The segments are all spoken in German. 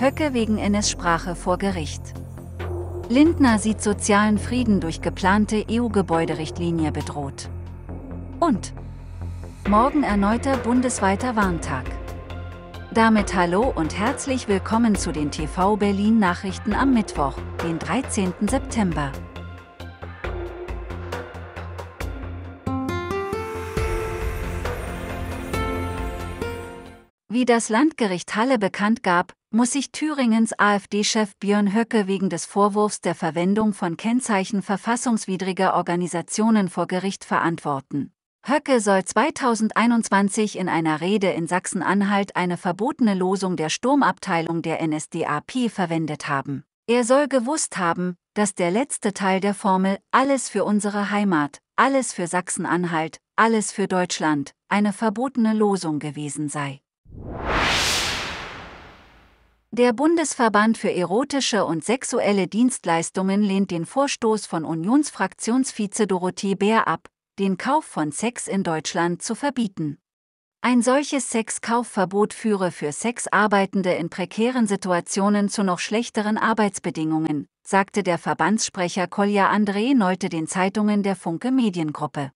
Höcke wegen NS-Sprache vor Gericht. Lindner sieht sozialen Frieden durch geplante EU-Gebäuderichtlinie bedroht. Und morgen erneuter bundesweiter Warntag. Damit hallo und herzlich willkommen zu den TV Berlin Nachrichten am Mittwoch, den 13. September. Wie das Landgericht Halle bekannt gab, muss sich Thüringens AfD-Chef Björn Höcke wegen des Vorwurfs der Verwendung von Kennzeichen verfassungswidriger Organisationen vor Gericht verantworten. Höcke soll 2021 in einer Rede in Sachsen-Anhalt eine verbotene Losung der Sturmabteilung der NSDAP verwendet haben. Er soll gewusst haben, dass der letzte Teil der Formel Alles für unsere Heimat, alles für Sachsen-Anhalt, alles für Deutschland eine verbotene Losung gewesen sei. Der Bundesverband für erotische und sexuelle Dienstleistungen lehnt den Vorstoß von Unionsfraktionsvize Dorothee Bär ab, den Kauf von Sex in Deutschland zu verbieten. Ein solches Sexkaufverbot führe für Sexarbeitende in prekären Situationen zu noch schlechteren Arbeitsbedingungen, sagte der Verbandssprecher Kolja André Neute den Zeitungen der Funke Mediengruppe.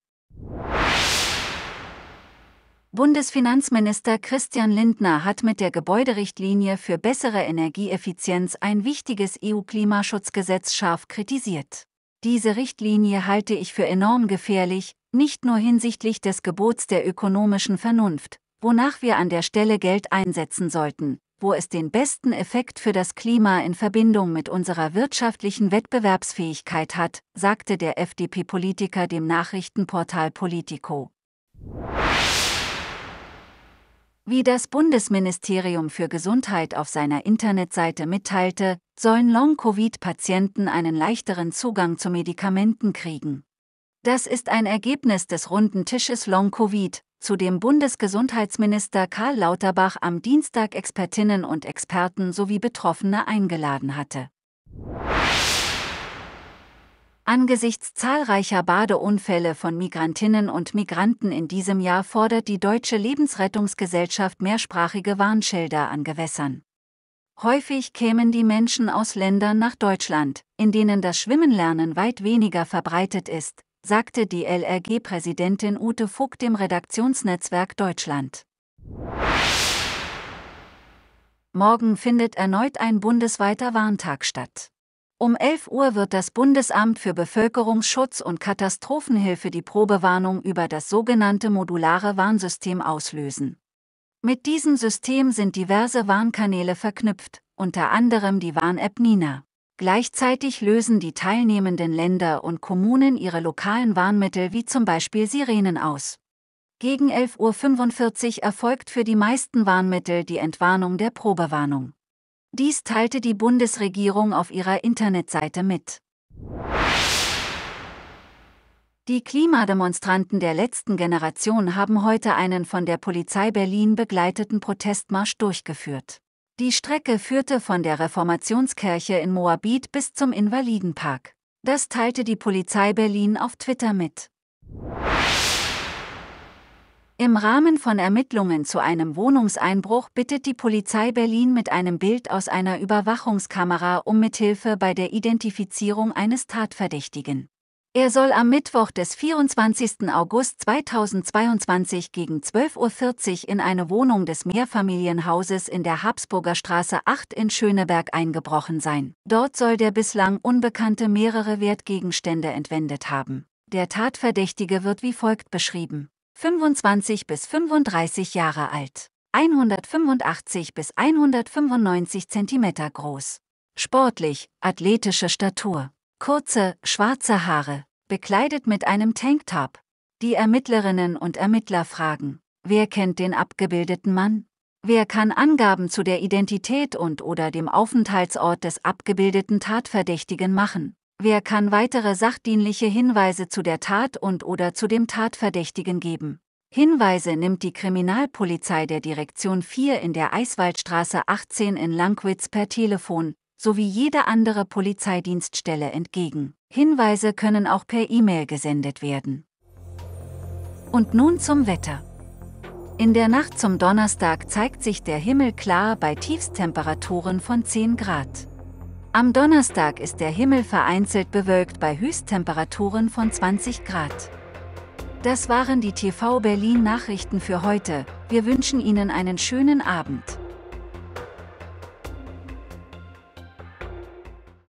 Bundesfinanzminister Christian Lindner hat mit der Gebäuderichtlinie für bessere Energieeffizienz ein wichtiges EU-Klimaschutzgesetz scharf kritisiert. Diese Richtlinie halte ich für enorm gefährlich, nicht nur hinsichtlich des Gebots der ökonomischen Vernunft, wonach wir an der Stelle Geld einsetzen sollten, wo es den besten Effekt für das Klima in Verbindung mit unserer wirtschaftlichen Wettbewerbsfähigkeit hat, sagte der FDP-Politiker dem Nachrichtenportal Politico. Wie das Bundesministerium für Gesundheit auf seiner Internetseite mitteilte, sollen Long-Covid-Patienten einen leichteren Zugang zu Medikamenten kriegen. Das ist ein Ergebnis des runden Tisches Long-Covid, zu dem Bundesgesundheitsminister Karl Lauterbach am Dienstag Expertinnen und Experten sowie Betroffene eingeladen hatte. Angesichts zahlreicher Badeunfälle von Migrantinnen und Migranten in diesem Jahr fordert die Deutsche Lebensrettungsgesellschaft mehrsprachige Warnschilder an Gewässern. Häufig kämen die Menschen aus Ländern nach Deutschland, in denen das Schwimmenlernen weit weniger verbreitet ist, sagte die LRG-Präsidentin Ute Vogt dem Redaktionsnetzwerk Deutschland. Morgen findet erneut ein bundesweiter Warntag statt. Um 11 Uhr wird das Bundesamt für Bevölkerungsschutz und Katastrophenhilfe die Probewarnung über das sogenannte modulare Warnsystem auslösen. Mit diesem System sind diverse Warnkanäle verknüpft, unter anderem die Warn-App Nina. Gleichzeitig lösen die teilnehmenden Länder und Kommunen ihre lokalen Warnmittel wie zum Beispiel Sirenen aus. Gegen 11.45 Uhr erfolgt für die meisten Warnmittel die Entwarnung der Probewarnung. Dies teilte die Bundesregierung auf ihrer Internetseite mit. Die Klimademonstranten der letzten Generation haben heute einen von der Polizei Berlin begleiteten Protestmarsch durchgeführt. Die Strecke führte von der Reformationskirche in Moabit bis zum Invalidenpark. Das teilte die Polizei Berlin auf Twitter mit. Im Rahmen von Ermittlungen zu einem Wohnungseinbruch bittet die Polizei Berlin mit einem Bild aus einer Überwachungskamera um Mithilfe bei der Identifizierung eines Tatverdächtigen. Er soll am Mittwoch des 24. August 2022 gegen 12.40 Uhr in eine Wohnung des Mehrfamilienhauses in der Habsburger Straße 8 in Schöneberg eingebrochen sein. Dort soll der bislang Unbekannte mehrere Wertgegenstände entwendet haben. Der Tatverdächtige wird wie folgt beschrieben. 25 bis 35 Jahre alt, 185 bis 195 cm groß. Sportlich, athletische Statur, kurze, schwarze Haare, bekleidet mit einem Tanktop. Die Ermittlerinnen und Ermittler fragen, wer kennt den abgebildeten Mann? Wer kann Angaben zu der Identität und oder dem Aufenthaltsort des abgebildeten Tatverdächtigen machen? Wer kann weitere sachdienliche Hinweise zu der Tat und/oder zu dem Tatverdächtigen geben? Hinweise nimmt die Kriminalpolizei der Direktion 4 in der Eiswaldstraße 18 in Lankwitz per Telefon sowie jede andere Polizeidienststelle entgegen. Hinweise können auch per E-Mail gesendet werden. Und nun zum Wetter. In der Nacht zum Donnerstag zeigt sich der Himmel klar bei Tiefstemperaturen von 10 Grad. Am Donnerstag ist der Himmel vereinzelt bewölkt bei Höchsttemperaturen von 20 Grad. Das waren die TV Berlin Nachrichten für heute. Wir wünschen Ihnen einen schönen Abend.